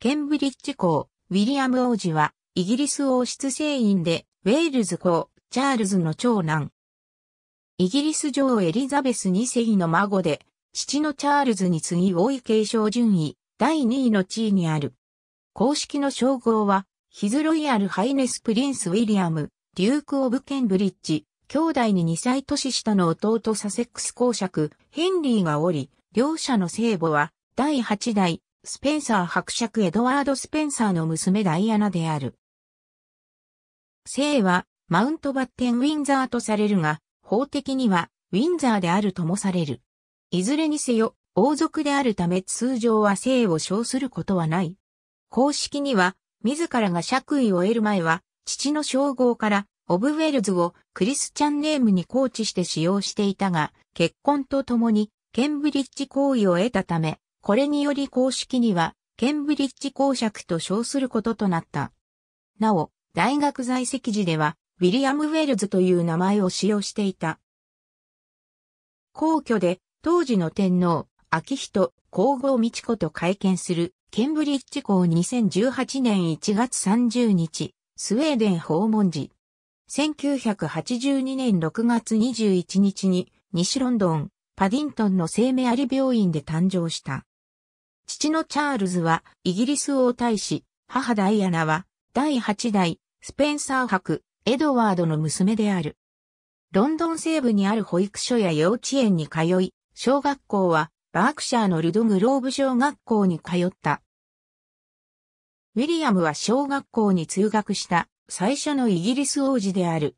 ケンブリッジ公、ウィリアム王子は、イギリス王室聖院で、ウェールズ公、チャールズの長男。イギリス女王エリザベス2世の孫で、父のチャールズに次多い継承順位、第2位の地位にある。公式の称号は、ヒズロイヤルハイネスプリンス・ウィリアム、デューク・オブ・ケンブリッジ、兄弟に2歳年下の弟サセックス公爵、ヘンリーがおり、両者の聖母は、第8代、スペンサー伯爵エドワード・スペンサーの娘ダイアナである。姓はマウントバッテン・ウィンザーとされるが、法的にはウィンザーであるともされる。いずれにせよ、王族であるため通常は姓を称することはない。公式には、自らが爵位を得る前は、父の称号から、オブウェルズをクリスチャンネームにコーチして使用していたが、結婚とともに、ケンブリッジ行為を得たため、これにより公式には、ケンブリッジ公爵と称することとなった。なお、大学在籍時では、ウィリアム・ウェルズという名前を使用していた。皇居で、当時の天皇、秋人、皇后美智子と会見する、ケンブリッジ校2018年1月30日、スウェーデン訪問時。1982年6月21日に、西ロンドン、パディントンの生命あり病院で誕生した。父のチャールズはイギリス王大使、母ダイアナは第8代スペンサー博エドワードの娘である。ロンドン西部にある保育所や幼稚園に通い、小学校はバークシャーのルドグローブ小学校に通った。ウィリアムは小学校に通学した最初のイギリス王子である。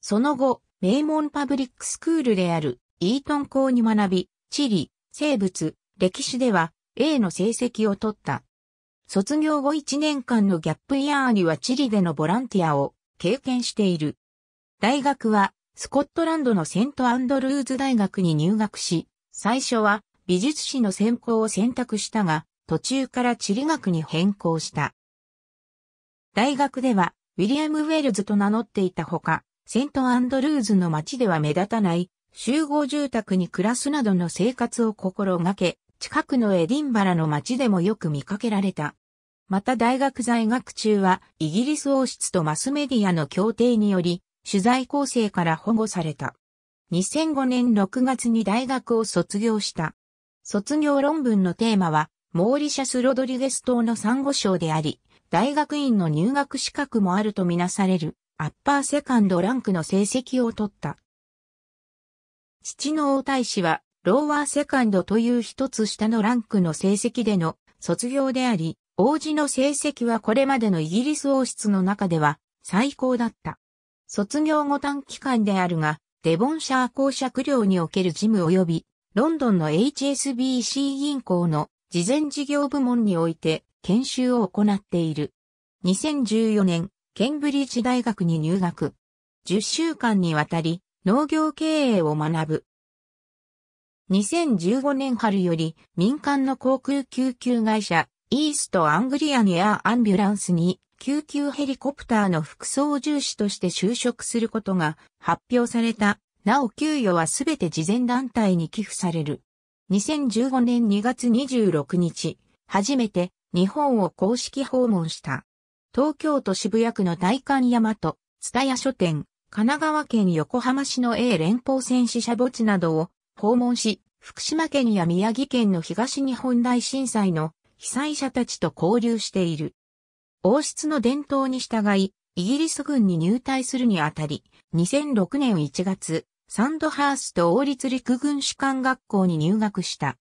その後、名門パブリックスクールであるイートン校に学び、地理、生物、歴史では A の成績を取った。卒業後1年間のギャップイヤーにはチリでのボランティアを経験している。大学はスコットランドのセントアンドルーズ大学に入学し、最初は美術史の専攻を選択したが、途中から地理学に変更した。大学ではウィリアム・ウェルズと名乗っていたほか、セントアンドルーズの街では目立たない集合住宅に暮らすなどの生活を心がけ、近くのエディンバラの街でもよく見かけられた。また大学在学中はイギリス王室とマスメディアの協定により取材構成から保護された。2005年6月に大学を卒業した。卒業論文のテーマはモーリシャス・ロドリゲス島の産後ゴ礁であり、大学院の入学資格もあるとみなされるアッパーセカンドランクの成績を取った。父の王太子はローワーセカンドという一つ下のランクの成績での卒業であり、王子の成績はこれまでのイギリス王室の中では最高だった。卒業後短期間であるが、デボンシャー公爵領における事務及び、ロンドンの HSBC 銀行の事前事業部門において研修を行っている。2014年、ケンブリッジ大学に入学。10週間にわたり農業経営を学ぶ。2015年春より民間の航空救急会社イーストアングリアンエアアンビュランスに救急ヘリコプターの副操縦士として就職することが発表された。なお給与はすべて事前団体に寄付される。2015年2月26日、初めて日本を公式訪問した。東京都渋谷区の大観山と、津田屋書店、神奈川県横浜市の A 連邦戦死者墓地などを訪問し、福島県や宮城県の東日本大震災の被災者たちと交流している。王室の伝統に従い、イギリス軍に入隊するにあたり、2006年1月、サンドハースト王立陸軍士官学校に入学した。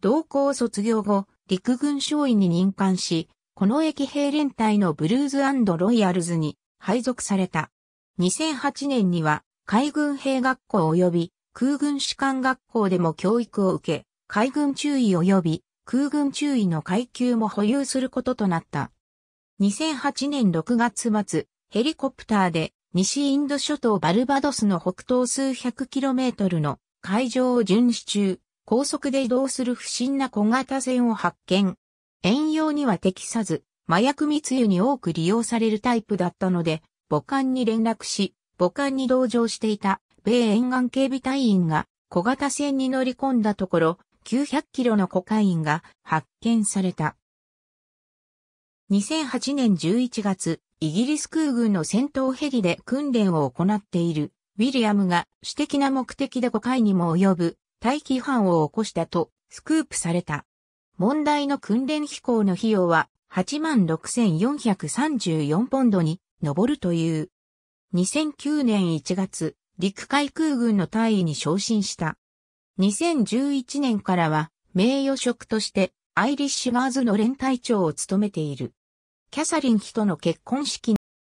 同校卒業後、陸軍少尉に任官し、この駅兵連隊のブルーズロイヤルズに配属された。2008年には海軍兵学校及び空軍士官学校でも教育を受け、海軍中尉及び空軍中尉の階級も保有することとなった。2008年6月末、ヘリコプターで西インド諸島バルバドスの北東数百キロメートルの海上を巡視中、高速で移動する不審な小型船を発見。遠洋には適さず、麻薬密輸に多く利用されるタイプだったので、母艦に連絡し、母艦に同乗していた米沿岸警備隊員が小型船に乗り込んだところ、900キロのコカインが発見された。2008年11月、イギリス空軍の戦闘ヘリで訓練を行っている、ウィリアムが私的な目的で5回にも及ぶ待機犯を起こしたとスクープされた。問題の訓練飛行の費用は86,434ポンドに上るという。2009年1月、陸海空軍の大尉に昇進した。2011年からは、名誉職として、アイリッシュマーズの連隊長を務めている。キャサリン妃との結婚式。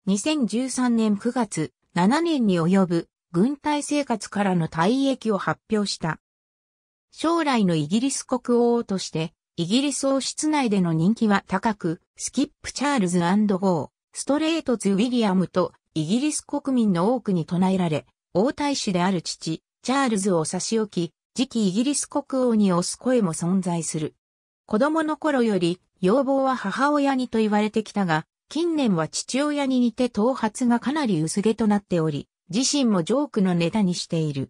2013年9月、7年に及ぶ軍隊生活からの退役を発表した。将来のイギリス国王として、イギリス王室内での人気は高く、スキップ・チャールズゴー、ストレートズ・ウィリアムとイギリス国民の多くに唱えられ、王太子である父、チャールズを差し置き、次期イギリス国王に推す声も存在する。子供の頃より、要望は母親にと言われてきたが、近年は父親に似て頭髪がかなり薄毛となっており、自身もジョークのネタにしている。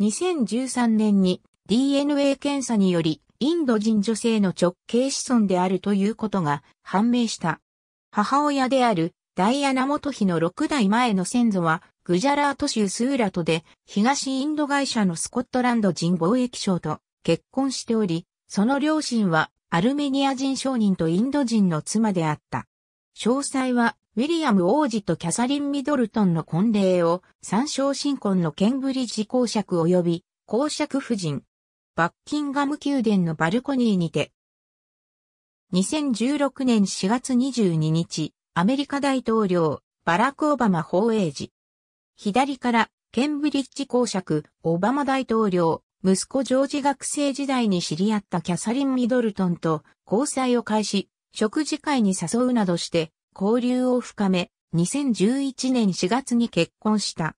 2013年に DNA 検査により、インド人女性の直系子孫であるということが判明した。母親であるダイアナ元妃の6代前の先祖は、グジャラート州スーラトで、東インド会社のスコットランド人貿易商と結婚しており、その両親は、アルメニア人商人とインド人の妻であった。詳細は、ウィリアム王子とキャサリン・ミドルトンの婚礼を、参照新婚のケンブリッジ公爵及び、公爵夫人、バッキンガム宮殿のバルコニーにて、2016年4月22日、アメリカ大統領、バラク・オバマ訪英時。左から、ケンブリッジ公爵、オバマ大統領、息子ジョージ学生時代に知り合ったキャサリン・ミドルトンと交際を開始、食事会に誘うなどして、交流を深め、2011年4月に結婚した。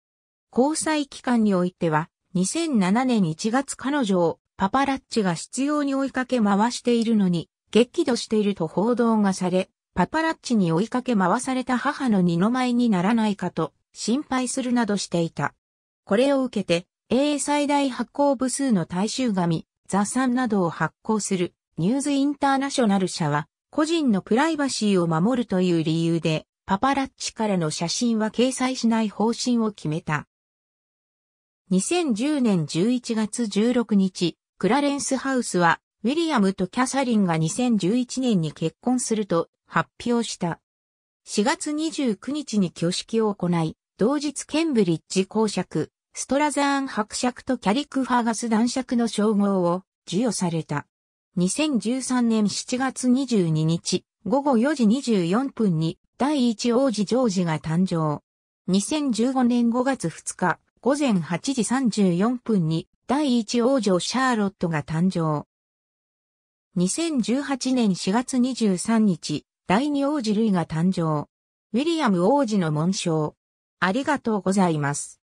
交際期間においては、2007年1月彼女をパパラッチが必要に追いかけ回しているのに、激怒していると報道がされ、パパラッチに追いかけ回された母の二の舞にならないかと心配するなどしていた。これを受けて、英最大発行部数の大衆紙、ザ・サンなどを発行するニューズ・インターナショナル社は、個人のプライバシーを守るという理由で、パパラッチからの写真は掲載しない方針を決めた。2010年11月16日、クラレンスハウスは、ウィリアムとキャサリンが2011年に結婚すると、発表した。4月29日に挙式を行い、同日ケンブリッジ公爵、ストラザーン伯爵とキャリク・ファーガス男爵の称号を授与された。2013年7月22日午後4時24分に第一王子ジョージが誕生。2015年5月2日午前8時34分に第一王女シャーロットが誕生。2018年4月23日第二王子類が誕生。ウィリアム王子の紋章。ありがとうございます。